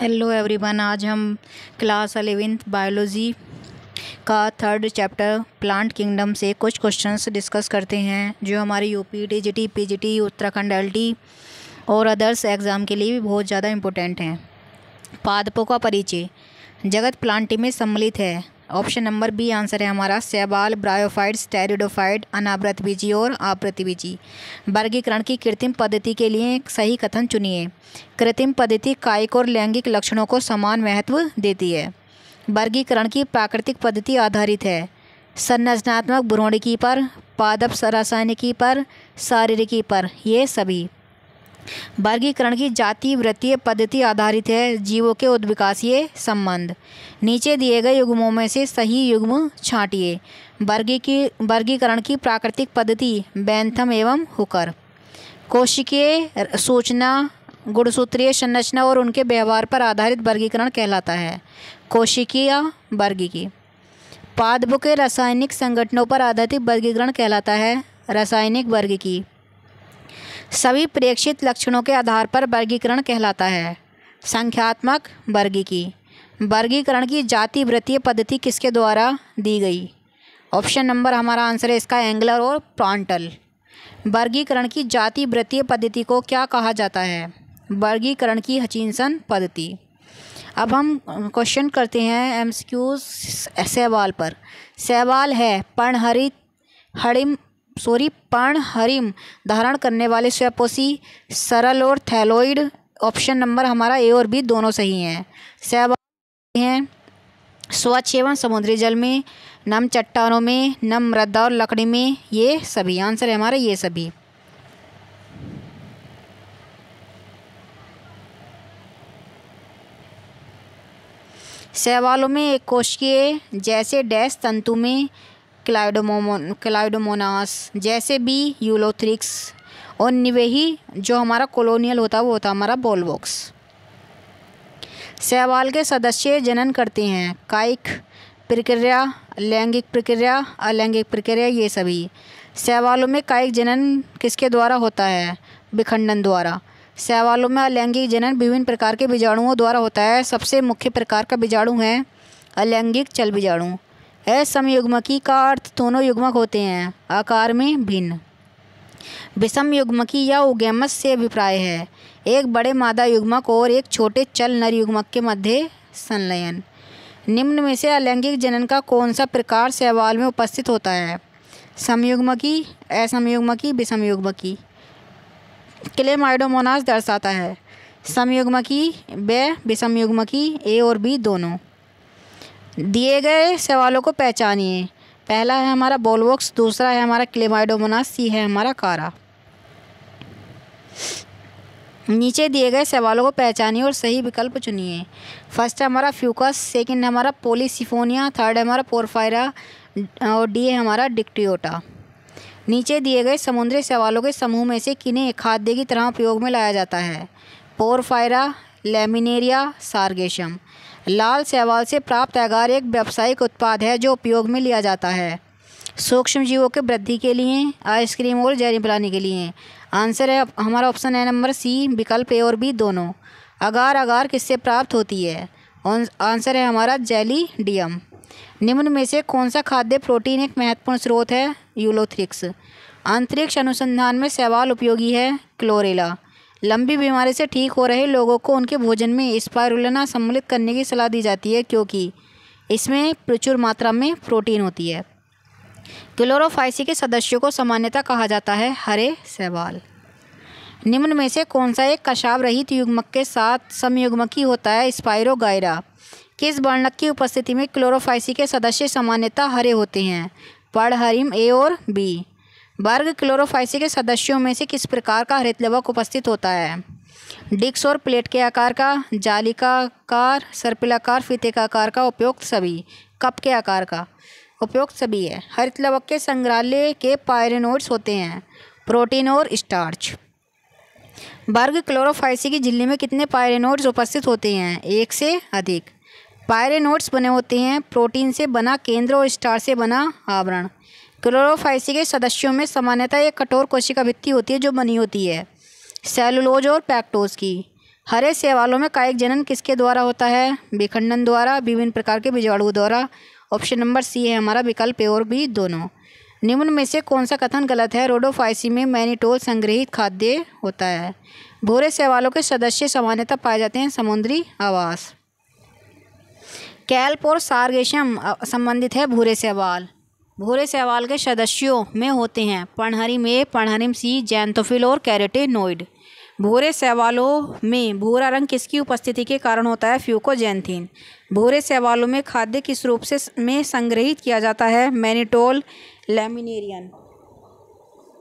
hello everyone आज हम class eleventh biology का थर्ड चैप्टर प्लांट किंगडम से कुछ क्वेश्चंस डिस्कस करते हैं जो हमारे UP TGT PGT Uttarakhand LT और अदर्स एग्ज़ाम के लिए भी बहुत ज़्यादा इम्पोर्टेंट हैं पादपों का परिचय जगत प्लांटी में सम्मिलित है ऑप्शन नंबर बी आंसर है हमारा सैबाल ब्रायोफाइड स्टेरिडोफाइड अनावृत बीजी और आवृत बीजी वर्गीकरण की कृत्रिम पद्धति के लिए सही कथन चुनिए कृत्रिम पद्धति कायिक और लैंगिक लक्षणों को समान महत्व देती है वर्गीकरण की प्राकृतिक पद्धति आधारित है संरचनात्मक भ्रूणिकी पर पादप रासायनिकी पर शारीरिकी पर ये सभी वर्गीकरण की जाति वृत्तीय पद्धति आधारित है जीवों के उद्विकासीय संबंध नीचे दिए गए युग्मों में से सही युग्म छाटिए वर्गी की वर्गीकरण की प्राकृतिक पद्धति बैंथम एवं हुकर कोशिकीय सूचना गुणसूत्रीय संरचना और उनके व्यवहार पर आधारित वर्गीकरण कहलाता है कोशिकीय वर्गी की पादप के रासायनिक संगठनों पर आधारित वर्गीकरण कहलाता है रासायनिक वर्ग की सभी प्रेक्षित लक्षणों के आधार पर वर्गीकरण कहलाता है संख्यात्मक वर्गी की वर्गीकरण की जाति वृत्तीय पद्धति किसके द्वारा दी गई ऑप्शन नंबर हमारा आंसर है इसका एंगलर और प्रॉन्टल वर्गीकरण की जाति वृत्तीय पद्धति को क्या कहा जाता है वर्गीकरण की हचिनसन पद्धति अब हम क्वेश्चन करते हैं एम सहवाल पर सहवाल है पर्णहरित हड़िम सॉरी हरिम धारण करने वाले स्वयपोषी सरल और थैलोइड ऑप्शन नंबर हमारा ए और बी दोनों सही हैं सैब हैं स्वच्छ एवं समुद्री जल में नम चट्टानों में नम मृदा और लकड़ी में ये सभी आंसर है हमारा ये सभी सहवालों में एक कोशिकीय जैसे डैश तंतु में क्लाइडोमोमो क्लाइडोमोनास जैसे बी यूलोथ्रिक्स और निवेही जो हमारा कॉलोनियल होता है वो होता है हमारा बॉलबॉक्स सहवाल के सदस्य जनन करते हैं कायिक प्रक्रिया लैंगिक प्रक्रिया अलैंगिक प्रक्रिया ये सभी सहवालों में कायिक जनन किसके द्वारा होता है विखंडन द्वारा सहवालों में अलैंगिक जनन विभिन्न प्रकार के बीजाणुओं द्वारा होता है सबसे मुख्य प्रकार का बीजाणु है अलैंगिक चल बीजाणु असमयुग्मकी का अर्थ दोनों युग्मक होते हैं आकार में भिन्न विषम युग्मकी या उगेमस से अभिप्राय है एक बड़े मादा युग्मक और एक छोटे चल नर युग्मक के मध्य संलयन निम्न में से अलैंगिक जनन का कौन सा प्रकार सहवाल में उपस्थित होता है समयुग्मकी असमयुग्मकी विषमयुग्मकी क्लेमाइडोमोनास दर्शाता है समयुग्मकी व युग्मकी ए और बी दोनों दिए गए सवालों को पहचानिए पहला है हमारा बोलवोक्स दूसरा है हमारा क्लेमाइडोमोनास सी है हमारा कारा नीचे दिए गए सवालों को पहचानिए और सही विकल्प चुनिए फर्स्ट है हमारा फ्यूकस सेकंड है हमारा पोलिसिफोनिया थर्ड है हमारा पोरफायरा और डी है हमारा डिक्टियोटा नीचे दिए गए समुद्री सवालों के समूह में से किन्हें खाद्य की तरह उपयोग में लाया जाता है पोरफायरा लेमिनेरिया सार्गेशम लाल शैवाल से प्राप्त अगार एक व्यावसायिक उत्पाद है जो उपयोग में लिया जाता है सूक्ष्म जीवों के वृद्धि के लिए आइसक्रीम और जहरी बनाने के लिए आंसर है हमारा ऑप्शन है नंबर सी विकल्प ए और बी दोनों अगार अगार किससे प्राप्त होती है आंसर है हमारा जैली डीएम निम्न में से कौन सा खाद्य प्रोटीन एक महत्वपूर्ण स्रोत है यूलोथ्रिक्स अंतरिक्ष अनुसंधान में सवाल उपयोगी है क्लोरेला लंबी बीमारी से ठीक हो रहे लोगों को उनके भोजन में स्पायरुलना सम्मिलित करने की सलाह दी जाती है क्योंकि इसमें प्रचुर मात्रा में प्रोटीन होती है क्लोरोफाइसी के सदस्यों को सामान्यतः कहा जाता है हरे सहवाल निम्न में से कौन सा एक कशाब रहित युग्मक के साथ समयुग्मकी होता है स्पायरोगायरा किस वर्णक की उपस्थिति में क्लोरोफाइसी के सदस्य सामान्यतः हरे होते हैं पढ़ हरिम ए और बी वर्ग क्लोरोफाइसी के सदस्यों में से किस प्रकार का हरित लवक उपस्थित होता है डिक्स और प्लेट के आकार का जाली का आकार सर्पिलाकार फीते का आकार का उपयुक्त सभी कप के आकार का उपयुक्त सभी है हरित लवक के संग्रहालय के पायरेनोड्स होते हैं प्रोटीन और स्टार्च वर्ग क्लोरोफाइसी की झिल्ली में कितने पायरेनोड्स उपस्थित होते हैं एक से अधिक पायरेनोड्स बने होते हैं प्रोटीन से बना केंद्र और स्टार से बना आवरण क्लोरोफाइसी के सदस्यों में सामान्यतः एक कठोर कोशिका भित्ति होती है जो बनी होती है सेलुलोज और पैक्टोज की हरे सेवालों में कायिक जनन किसके द्वारा होता है विखंडन द्वारा विभिन्न प्रकार के बिजवाड़ुओं द्वारा ऑप्शन नंबर सी है हमारा विकल्प ए और बी दोनों निम्न में से कौन सा कथन गलत है रोडोफाइसी में मैनिटोल संग्रहित खाद्य होता है भोरे सेवालों के सदस्य सामान्यतः पाए जाते हैं समुद्री आवास कैल्प और सारगेशम संबंधित है भूरे सेवाल भूरे सवाल के सदस्यों में होते हैं पणहरिम ए पणहरिम सी जैनतोफिल और कैरेटेनोइड भूरे सवालों में भूरा रंग किसकी उपस्थिति के कारण होता है फ्यूकोजैंथिन भूरे सवालों में खाद्य किस रूप से में संग्रहित किया जाता है मैनिटोल लेमिनेरियन